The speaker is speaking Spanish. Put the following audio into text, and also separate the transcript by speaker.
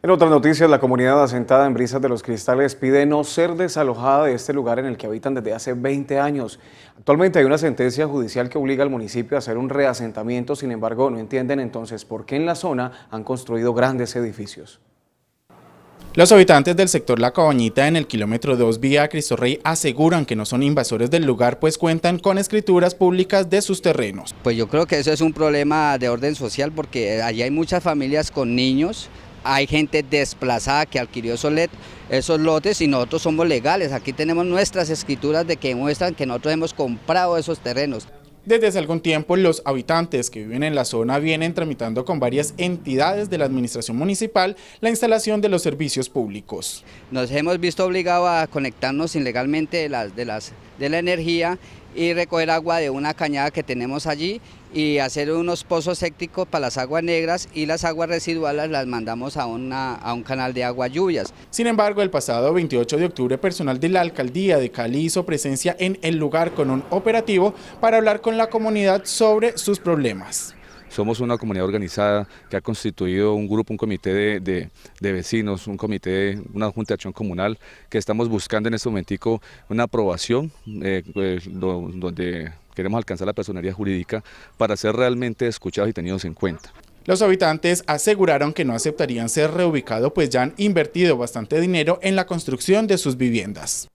Speaker 1: En otras noticias, la comunidad asentada en Brisas de los Cristales pide no ser desalojada de este lugar en el que habitan desde hace 20 años. Actualmente hay una sentencia judicial que obliga al municipio a hacer un reasentamiento, sin embargo no entienden entonces por qué en la zona han construido grandes edificios.
Speaker 2: Los habitantes del sector La Cabañita en el kilómetro 2 vía Cristo Rey aseguran que no son invasores del lugar pues cuentan con escrituras públicas de sus terrenos. Pues yo creo que eso es un problema de orden social porque allí hay muchas familias con niños
Speaker 3: hay gente desplazada que adquirió esos, esos lotes y nosotros somos legales. Aquí tenemos nuestras escrituras de que muestran que nosotros hemos comprado esos terrenos.
Speaker 2: Desde hace algún tiempo los habitantes que viven en la zona vienen tramitando con varias entidades de la administración municipal la instalación de los servicios públicos. Nos hemos visto obligados a conectarnos
Speaker 3: ilegalmente de las, de las de la energía y recoger agua de una cañada que tenemos allí y hacer unos pozos sépticos para las aguas negras y las aguas residuales las
Speaker 2: mandamos a, una, a un canal de agua lluvias. Sin embargo, el pasado 28 de octubre, personal de la Alcaldía de Cali hizo presencia en el lugar con un operativo para hablar con la comunidad sobre sus problemas.
Speaker 4: Somos una comunidad organizada que ha constituido un grupo, un comité de, vecinos, un comité, una junta de acción comunal, que estamos buscando en este momentico una aprobación eh, pues, donde queremos alcanzar la personería jurídica para ser realmente escuchados y tenidos en cuenta.
Speaker 2: Los habitantes aseguraron que no aceptarían ser reubicados pues ya han invertido bastante dinero en la construcción de sus viviendas.